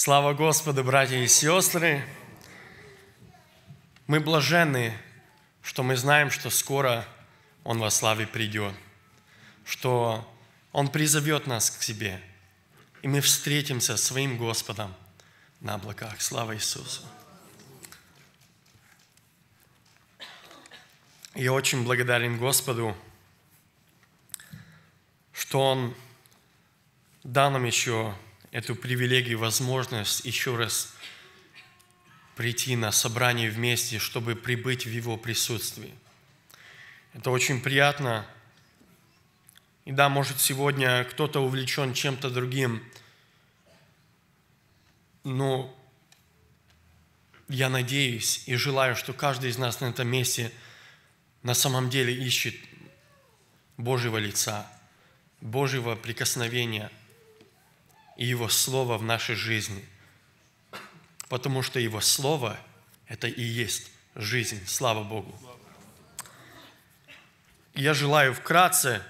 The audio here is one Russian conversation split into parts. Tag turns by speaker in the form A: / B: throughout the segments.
A: Слава Господу, братья и сестры! Мы блаженны, что мы знаем, что скоро Он во славе придет, что Он призовет нас к себе, и мы встретимся с своим Господом на облаках. Слава Иисусу! Я очень благодарен Господу, что Он дал нам еще эту привилегию, возможность еще раз прийти на собрание вместе, чтобы прибыть в Его присутствии. Это очень приятно. И да, может, сегодня кто-то увлечен чем-то другим, но я надеюсь и желаю, что каждый из нас на этом месте на самом деле ищет Божьего лица, Божьего прикосновения – и Его Слово в нашей жизни. Потому что Его Слово – это и есть жизнь. Слава Богу! Я желаю вкратце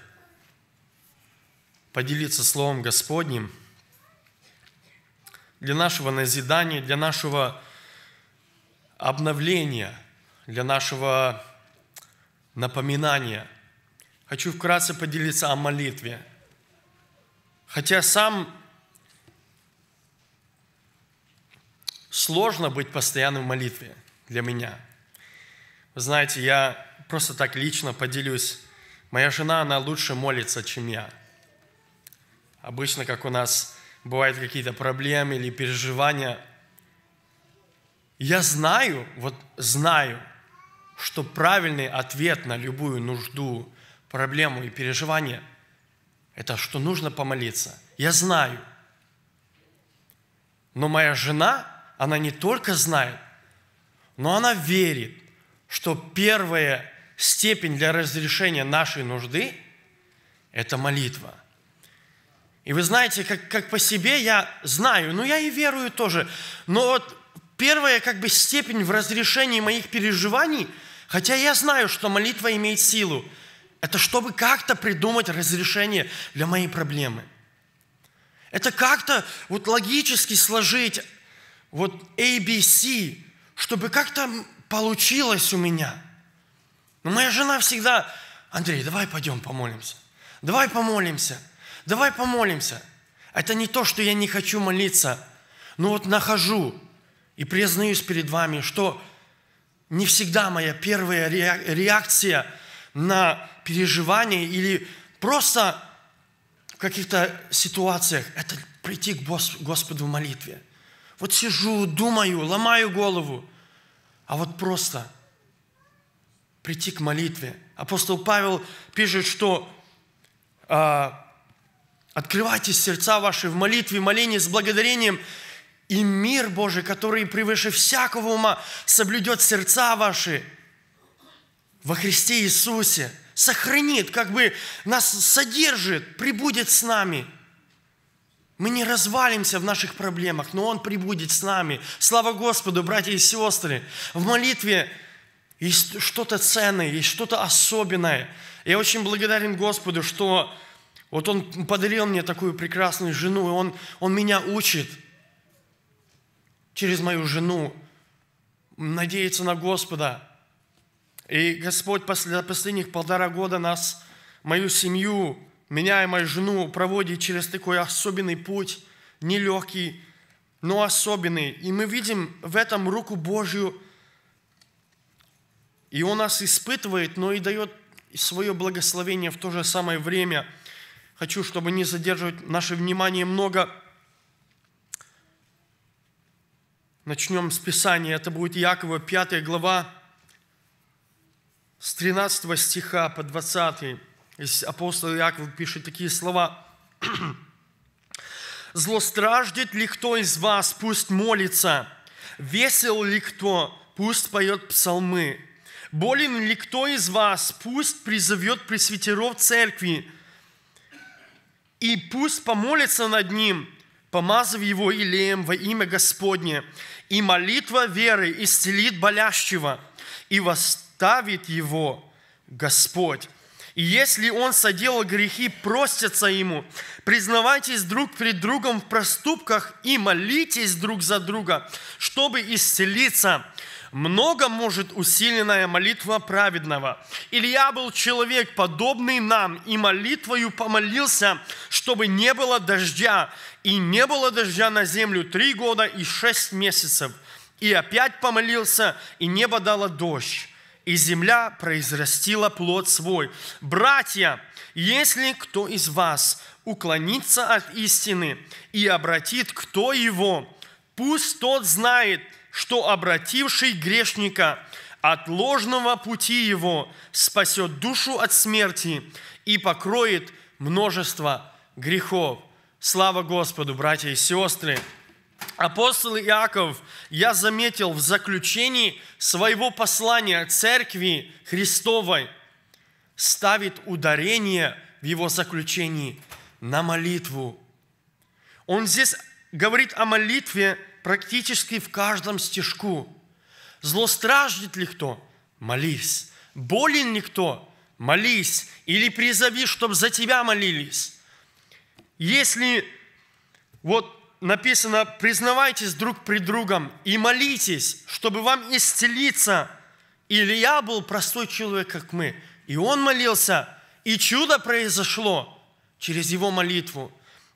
A: поделиться Словом Господним для нашего назидания, для нашего обновления, для нашего напоминания. Хочу вкратце поделиться о молитве. Хотя сам сложно быть постоянно в молитве для меня. Вы знаете, я просто так лично поделюсь. Моя жена, она лучше молится, чем я. Обычно, как у нас бывают какие-то проблемы или переживания, я знаю, вот знаю, что правильный ответ на любую нужду, проблему и переживание – это что нужно помолиться. Я знаю. Но моя жена она не только знает, но она верит, что первая степень для разрешения нашей нужды – это молитва. И вы знаете, как, как по себе я знаю, но я и верую тоже, но вот первая как бы степень в разрешении моих переживаний, хотя я знаю, что молитва имеет силу, это чтобы как-то придумать разрешение для моей проблемы. Это как-то вот логически сложить вот ABC, чтобы как-то получилось у меня. Но моя жена всегда, Андрей, давай пойдем помолимся. Давай помолимся. Давай помолимся. Это не то, что я не хочу молиться, но вот нахожу и признаюсь перед вами, что не всегда моя первая реакция на переживание или просто в каких-то ситуациях – это прийти к Господу в молитве – вот сижу, думаю, ломаю голову. А вот просто прийти к молитве. Апостол Павел пишет, что э, открывайте сердца ваши в молитве, молении с благодарением, и мир Божий, который превыше всякого ума, соблюдет сердца ваши во Христе Иисусе, сохранит, как бы нас содержит, прибудет с нами – мы не развалимся в наших проблемах, но Он прибудет с нами. Слава Господу, братья и сестры. В молитве есть что-то ценное, есть что-то особенное. Я очень благодарен Господу, что вот Он подарил мне такую прекрасную жену, и Он, он меня учит через мою жену надеяться на Господа. И Господь после последних полтора года нас, мою семью, меня жену проводит через такой особенный путь, нелегкий, но особенный. И мы видим в этом руку Божью, и Он нас испытывает, но и дает свое благословение в то же самое время. Хочу, чтобы не задерживать наше внимание много. Начнем с Писания. Это будет Якова, 5 глава, с 13 стиха по 20 апостол Иаков пишет такие слова. «Зло ли кто из вас, пусть молится, весел ли кто, пусть поет псалмы, болен ли кто из вас, пусть призовет пресвитеров церкви, и пусть помолится над ним, помазав его илеем во имя Господне, и молитва веры исцелит болящего, и восставит его Господь». И если он соделал грехи, простятся ему. Признавайтесь друг перед другом в проступках и молитесь друг за друга, чтобы исцелиться. Много может усиленная молитва праведного. Илья был человек, подобный нам, и молитвою помолился, чтобы не было дождя, и не было дождя на землю три года и шесть месяцев. И опять помолился, и небо дало дождь и земля произрастила плод свой. Братья, если кто из вас уклонится от истины и обратит кто его, пусть тот знает, что обративший грешника от ложного пути его спасет душу от смерти и покроет множество грехов. Слава Господу, братья и сестры! апостол Иаков, я заметил в заключении своего послания церкви Христовой, ставит ударение в его заключении на молитву. Он здесь говорит о молитве практически в каждом стежку. Зло ли кто? Молись. Болен ли кто? Молись. Или призови, чтобы за тебя молились. Если вот написано, признавайтесь друг при другом и молитесь, чтобы вам исцелиться. Илья был простой человек, как мы. И он молился, и чудо произошло через его молитву.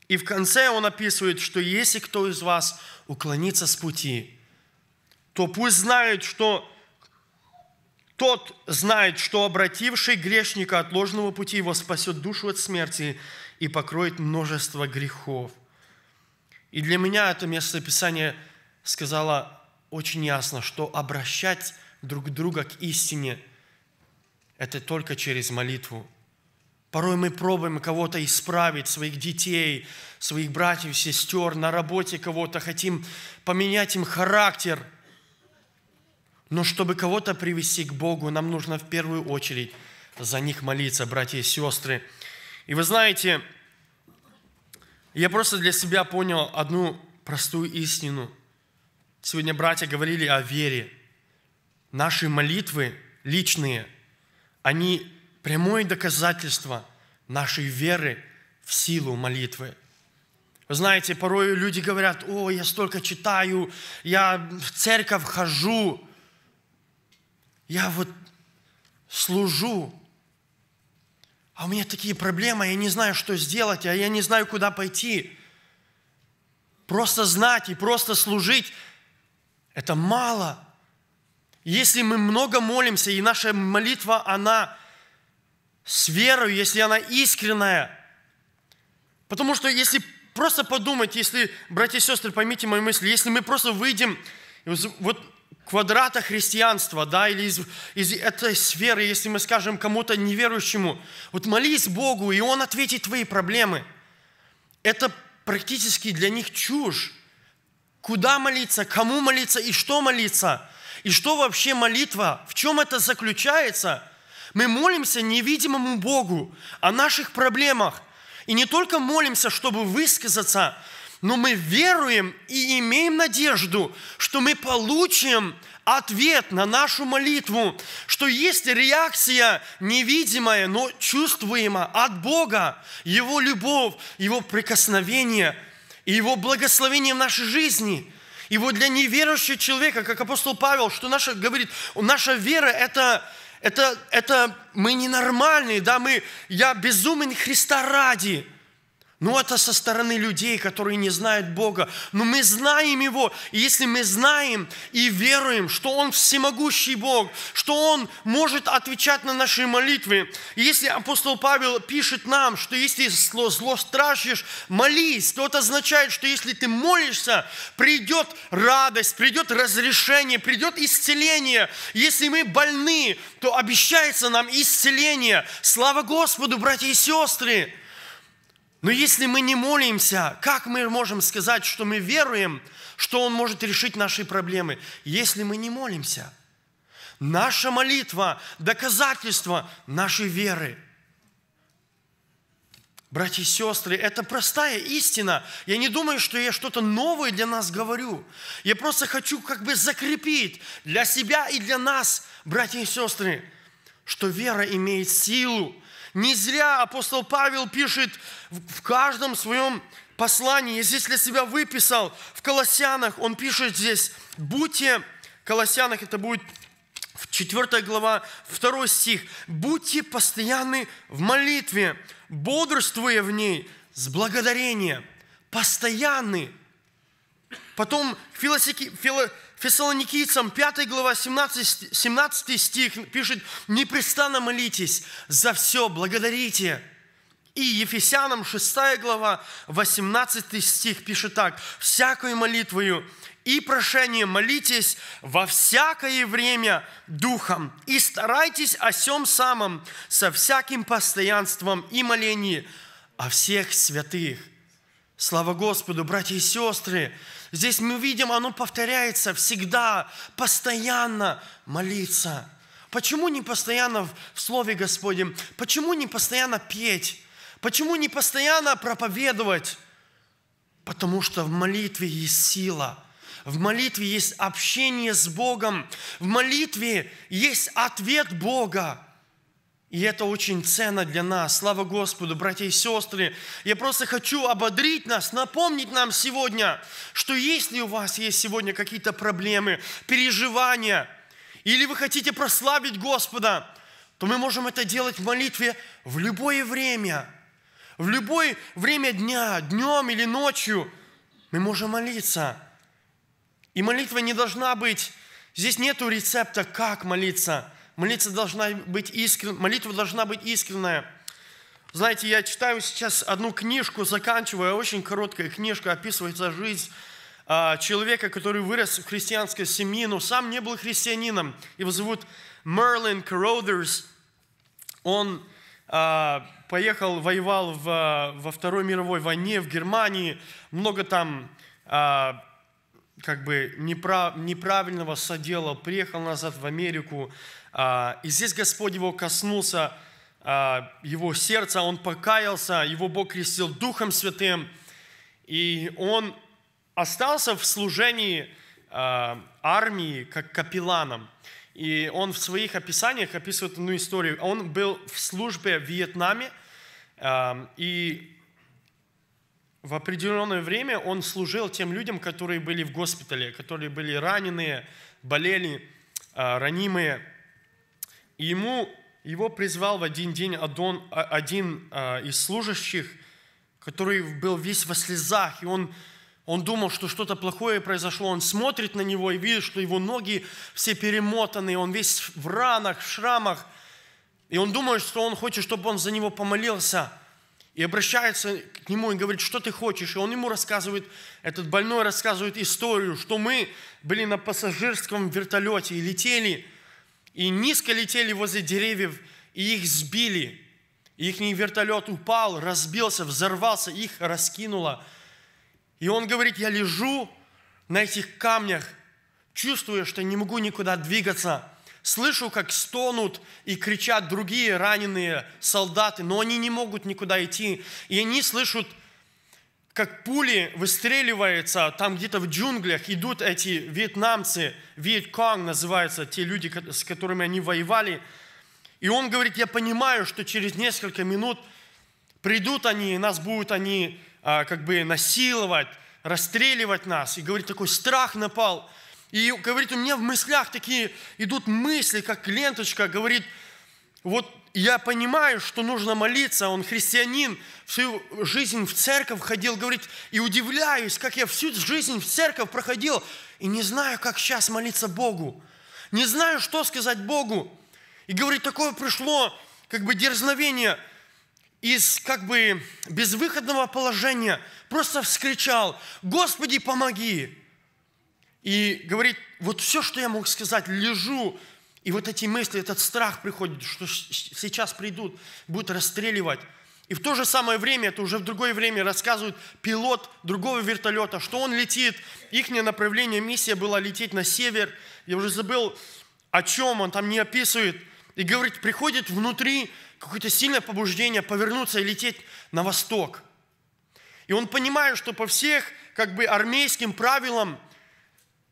A: И в конце он описывает, что если кто из вас уклонится с пути, то пусть знает, что тот знает, что обративший грешника от ложного пути его спасет душу от смерти и покроет множество грехов. И для меня это местописание сказало очень ясно, что обращать друг друга к истине – это только через молитву. Порой мы пробуем кого-то исправить, своих детей, своих братьев, сестер, на работе кого-то, хотим поменять им характер. Но чтобы кого-то привести к Богу, нам нужно в первую очередь за них молиться, братья и сестры. И вы знаете, я просто для себя понял одну простую истину. Сегодня братья говорили о вере. Наши молитвы личные, они прямое доказательство нашей веры в силу молитвы. Вы знаете, порой люди говорят, о, я столько читаю, я в церковь хожу, я вот служу а у меня такие проблемы, я не знаю, что сделать, а я не знаю, куда пойти. Просто знать и просто служить – это мало. Если мы много молимся, и наша молитва, она с верой, если она искренная. Потому что если просто подумать, если, братья и сестры, поймите мою мысль, если мы просто выйдем, вот квадрата христианства, да, или из, из этой сферы, если мы скажем кому-то неверующему, вот молись Богу, и Он ответит твои проблемы. Это практически для них чушь. Куда молиться, кому молиться и что молиться? И что вообще молитва? В чем это заключается? Мы молимся невидимому Богу о наших проблемах. И не только молимся, чтобы высказаться, но мы веруем и имеем надежду, что мы получим ответ на нашу молитву, что есть реакция невидимая, но чувствуема от Бога, Его любовь, Его прикосновение и Его благословение в нашей жизни. И вот для неверующего человека, как апостол Павел, что наша, говорит, наша вера – это, это, это мы ненормальные, да, мы, я безумен Христа ради – ну, это со стороны людей, которые не знают Бога. Но мы знаем Его. И если мы знаем и веруем, что Он всемогущий Бог, что Он может отвечать на наши молитвы. И если апостол Павел пишет нам, что если зло, зло страшишь, молись, то это означает, что если ты молишься, придет радость, придет разрешение, придет исцеление. Если мы больны, то обещается нам исцеление. Слава Господу, братья и сестры! Но если мы не молимся, как мы можем сказать, что мы веруем, что Он может решить наши проблемы, если мы не молимся? Наша молитва – доказательство нашей веры. Братья и сестры, это простая истина. Я не думаю, что я что-то новое для нас говорю. Я просто хочу как бы закрепить для себя и для нас, братья и сестры, что вера имеет силу не зря апостол Павел пишет в каждом своем послании, здесь для себя выписал, в Колоссянах он пишет здесь, будьте, в Колоссянах это будет 4 глава, 2 стих, будьте постоянны в молитве, бодрствуя в ней с благодарением, постоянны. Потом филосики, фило, Фессалоникийцам 5 глава 17, 17 стих пишет, «Непрестанно молитесь, за все благодарите». И Ефесянам 6 глава 18 стих пишет так, «Всякую молитвою и прошение молитесь во всякое время Духом, и старайтесь о сем самом со всяким постоянством и молении о всех святых». Слава Господу, братья и сестры. Здесь мы видим, оно повторяется всегда, постоянно молиться. Почему не постоянно в Слове Господнем? Почему не постоянно петь? Почему не постоянно проповедовать? Потому что в молитве есть сила. В молитве есть общение с Богом. В молитве есть ответ Бога. И это очень ценно для нас. Слава Господу, братья и сестры. Я просто хочу ободрить нас, напомнить нам сегодня, что если у вас есть сегодня какие-то проблемы, переживания, или вы хотите прославить Господа, то мы можем это делать в молитве в любое время. В любое время дня, днем или ночью мы можем молиться. И молитва не должна быть... Здесь нет рецепта, как молиться – Молитва должна быть искренняя. Молитва должна быть искренняя. Знаете, я читаю сейчас одну книжку, заканчиваю. очень короткая книжка, описывается жизнь а, человека, который вырос в христианской семье, но сам не был христианином. Его зовут Мерлин Кроудерс. Он а, поехал, воевал в, во Второй мировой войне в Германии, много там а, как бы неправ, неправильного соделал, приехал назад в Америку, а, и здесь Господь его коснулся, а, его сердца, он покаялся, его Бог крестил Духом Святым, и он остался в служении а, армии как капелланом. И он в своих описаниях описывает одну историю. Он был в службе в Вьетнаме, а, и в определенное время он служил тем людям, которые были в госпитале, которые были раненые, болели, а, ранимые. И ему, его призвал в один день Адон, а, один а, из служащих, который был весь во слезах, и он, он думал, что что-то плохое произошло. Он смотрит на него и видит, что его ноги все перемотаны, он весь в ранах, в шрамах. И он думает, что он хочет, чтобы он за него помолился – и обращается к нему и говорит, что ты хочешь. И он ему рассказывает, этот больной рассказывает историю, что мы были на пассажирском вертолете и летели, и низко летели возле деревьев, и их сбили. И их вертолет упал, разбился, взорвался, их раскинуло. И он говорит, я лежу на этих камнях, чувствую, что не могу никуда двигаться. Слышу, как стонут и кричат другие раненые солдаты, но они не могут никуда идти. И они слышат, как пули выстреливаются там где-то в джунглях, идут эти вьетнамцы, Вьетконг называются, те люди, с которыми они воевали. И он говорит, я понимаю, что через несколько минут придут они, нас будут они а, как бы насиловать, расстреливать нас. И говорит, такой страх напал – и говорит, у меня в мыслях такие идут мысли, как ленточка, говорит, вот я понимаю, что нужно молиться, он христианин, всю жизнь в церковь ходил, говорит, и удивляюсь, как я всю жизнь в церковь проходил, и не знаю, как сейчас молиться Богу, не знаю, что сказать Богу. И говорит, такое пришло, как бы дерзновение из как бы безвыходного положения, просто вскричал, Господи, помоги! И говорит, вот все, что я мог сказать, лежу, и вот эти мысли, этот страх приходит, что сейчас придут, будут расстреливать. И в то же самое время, это уже в другое время рассказывают пилот другого вертолета, что он летит, их направление, миссия была лететь на север. Я уже забыл, о чем он там не описывает. И говорит, приходит внутри какое-то сильное побуждение повернуться и лететь на восток. И он понимает, что по всех как бы армейским правилам –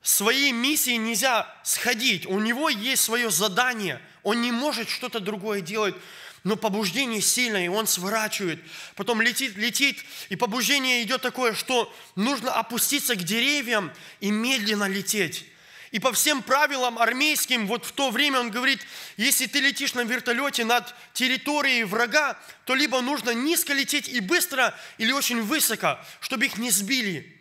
A: своей миссии нельзя сходить. У него есть свое задание. Он не может что-то другое делать. Но побуждение сильное, и он сворачивает. Потом летит, летит, и побуждение идет такое, что нужно опуститься к деревьям и медленно лететь. И по всем правилам армейским, вот в то время он говорит, если ты летишь на вертолете над территорией врага, то либо нужно низко лететь и быстро, или очень высоко, чтобы их не сбили.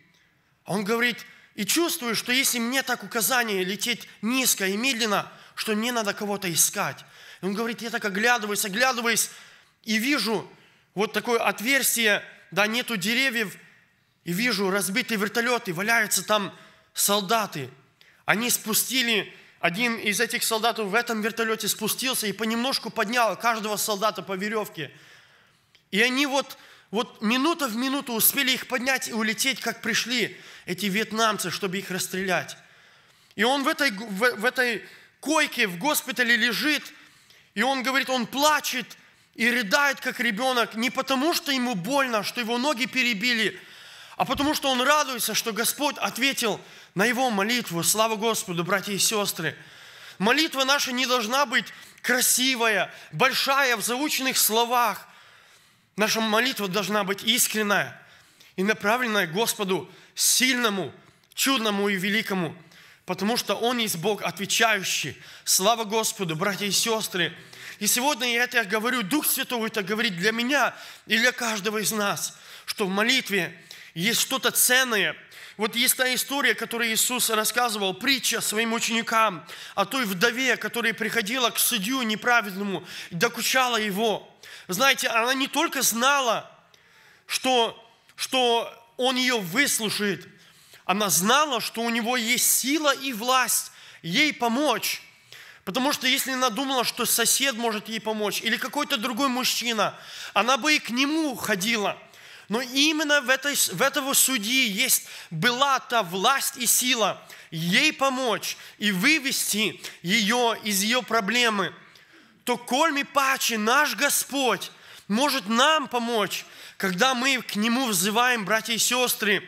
A: А он говорит, и чувствую, что если мне так указание лететь низко и медленно, что мне надо кого-то искать. И он говорит, я так оглядываюсь, оглядываюсь, и вижу вот такое отверстие, да, нету деревьев, и вижу разбитые вертолеты, валяются там солдаты. Они спустили, один из этих солдатов в этом вертолете спустился и понемножку поднял каждого солдата по веревке. И они вот вот минута в минуту успели их поднять и улететь, как пришли эти вьетнамцы, чтобы их расстрелять. И он в этой, в, в этой койке в госпитале лежит, и он говорит, он плачет и рыдает, как ребенок, не потому что ему больно, что его ноги перебили, а потому что он радуется, что Господь ответил на его молитву. Слава Господу, братья и сестры! Молитва наша не должна быть красивая, большая, в заученных словах, Наша молитва должна быть искренная и направленная Господу, сильному, чудному и великому, потому что Он есть Бог отвечающий. Слава Господу, братья и сестры. И сегодня я это говорю, Дух Святой это говорит для меня и для каждого из нас, что в молитве есть что-то ценное. Вот есть та история, которую Иисус рассказывал, притча своим ученикам о той вдове, которая приходила к судью неправедному и докучала его – знаете, она не только знала, что, что он ее выслушает, она знала, что у него есть сила и власть ей помочь. Потому что если она думала, что сосед может ей помочь, или какой-то другой мужчина, она бы и к нему ходила. Но именно в, этой, в этого судьи есть, была та власть и сила ей помочь и вывести ее из ее проблемы – то кольми паче наш Господь может нам помочь, когда мы к Нему взываем, братья и сестры.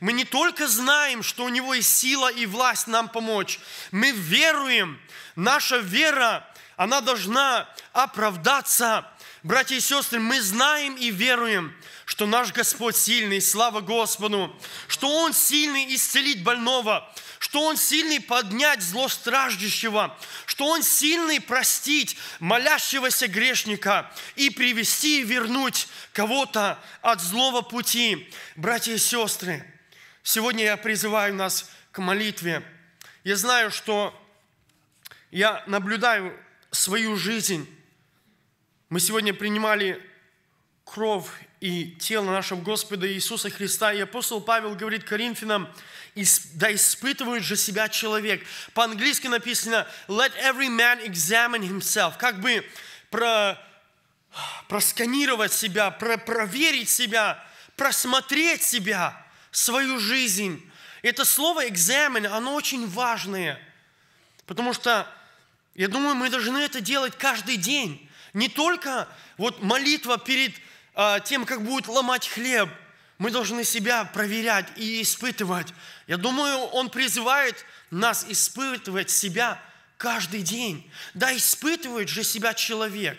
A: Мы не только знаем, что у Него есть сила и власть нам помочь, мы веруем. Наша вера, она должна оправдаться. Братья и сестры, мы знаем и веруем, что наш Господь сильный, слава Господу, что Он сильный исцелить больного, что Он сильный поднять зло страждущего, что Он сильный простить молящегося грешника и привести и вернуть кого-то от злого пути. Братья и сестры, сегодня я призываю нас к молитве. Я знаю, что я наблюдаю свою жизнь. Мы сегодня принимали кровь и тело нашего Господа Иисуса Христа. И апостол Павел говорит Коринфянам, да испытывает же себя человек. По-английски написано «let every man examine himself». Как бы про, просканировать себя, про, проверить себя, просмотреть себя, свою жизнь. Это слово "examine" оно очень важное, потому что, я думаю, мы должны это делать каждый день. Не только вот молитва перед а, тем, как будет ломать хлеб, мы должны себя проверять и испытывать. Я думаю, Он призывает нас испытывать себя каждый день. Да, испытывает же себя человек.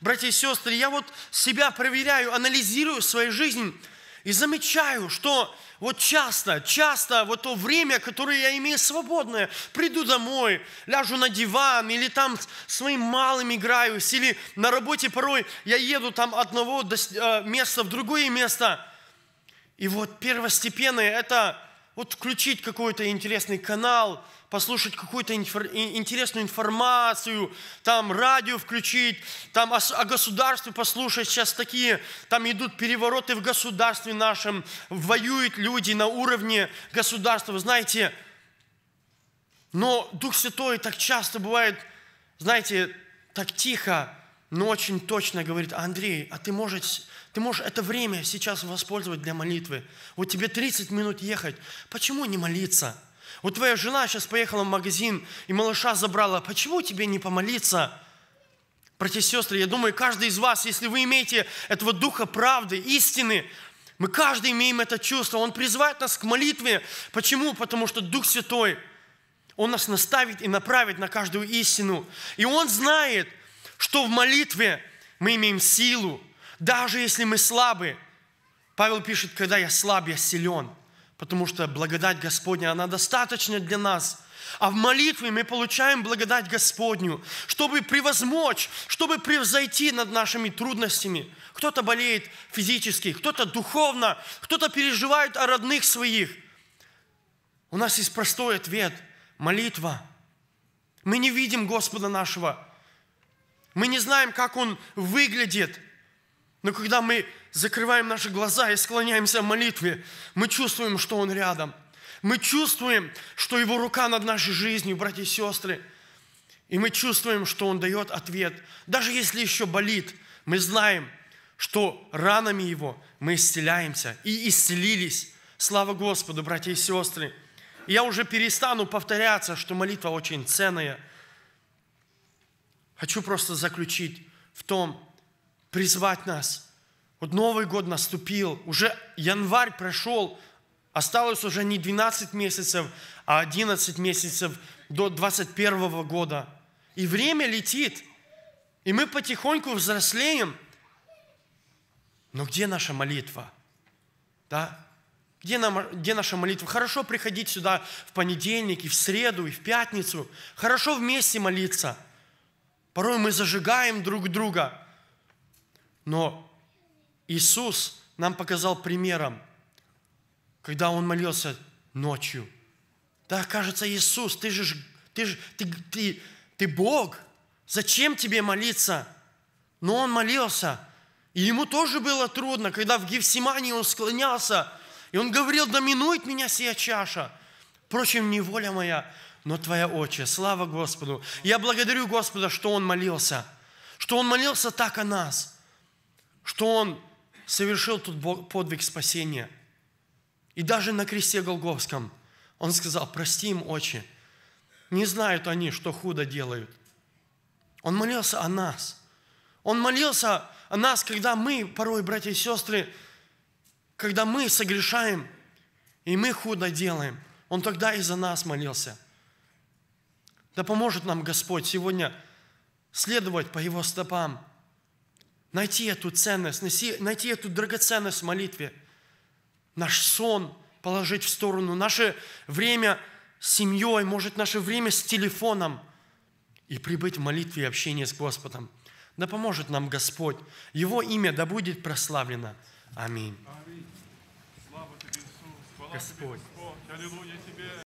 A: Братья и сестры, я вот себя проверяю, анализирую свою жизнь – и замечаю, что вот часто, часто вот то время, которое я имею свободное, приду домой, ляжу на диван или там своим малым играюсь, или на работе порой я еду там одного э, места в другое место. И вот первостепенное – это вот включить какой-то интересный канал – послушать какую-то инфор- интересную информацию, там радио включить, там о, о государстве послушать. Сейчас такие, там идут перевороты в государстве нашем, воюют люди на уровне государства. Вы знаете, но Дух Святой так часто бывает, знаете, так тихо, но очень точно говорит, Андрей, а ты можешь, ты можешь это время сейчас воспользовать для молитвы. Вот тебе 30 минут ехать, почему не молиться? Вот твоя жена сейчас поехала в магазин и малыша забрала. Почему тебе не помолиться? Братья и сестры, я думаю, каждый из вас, если вы имеете этого духа правды, истины, мы каждый имеем это чувство. Он призывает нас к молитве. Почему? Потому что Дух Святой, Он нас наставит и направит на каждую истину. И Он знает, что в молитве мы имеем силу, даже если мы слабы. Павел пишет, когда я слаб, я силен потому что благодать Господня, она достаточна для нас. А в молитве мы получаем благодать Господню, чтобы превозмочь, чтобы превзойти над нашими трудностями. Кто-то болеет физически, кто-то духовно, кто-то переживает о родных своих. У нас есть простой ответ – молитва. Мы не видим Господа нашего. Мы не знаем, как Он выглядит – но когда мы закрываем наши глаза и склоняемся в молитве, мы чувствуем, что Он рядом. Мы чувствуем, что Его рука над нашей жизнью, братья и сестры. И мы чувствуем, что Он дает ответ. Даже если еще болит, мы знаем, что ранами Его мы исцеляемся и исцелились. Слава Господу, братья и сестры. я уже перестану повторяться, что молитва очень ценная. Хочу просто заключить в том, призвать нас. Вот Новый год наступил, уже январь прошел, осталось уже не 12 месяцев, а 11 месяцев до 21 года. И время летит, и мы потихоньку взрослеем. Но где наша молитва? Да? Где, нам, где наша молитва? Хорошо приходить сюда в понедельник, и в среду, и в пятницу. Хорошо вместе молиться. Порой мы зажигаем друг друга – но Иисус нам показал примером, когда Он молился ночью. Да, кажется, Иисус, ты же, ты же, ты, ты, ты Бог, зачем тебе молиться? Но Он молился, и Ему тоже было трудно, когда в Гефсимании Он склонялся, и Он говорил, доминует меня сия чаша. Впрочем, не воля моя, но Твоя отче. Слава Господу. Я благодарю Господа, что Он молился, что Он молился так о нас – что Он совершил тут подвиг спасения. И даже на кресте Голговском Он сказал, прости им очи, не знают они, что худо делают. Он молился о нас. Он молился о нас, когда мы, порой, братья и сестры, когда мы согрешаем, и мы худо делаем. Он тогда и за нас молился. Да поможет нам Господь сегодня следовать по Его стопам – найти эту ценность, найти эту драгоценность в молитве. Наш сон положить в сторону, наше время с семьей, может, наше время с телефоном и прибыть в молитве и общении с Господом. Да поможет нам Господь. Его имя да будет прославлено. Аминь. Аминь. Тебе, Господь. Тебе, Господь. Аллилуйя тебе.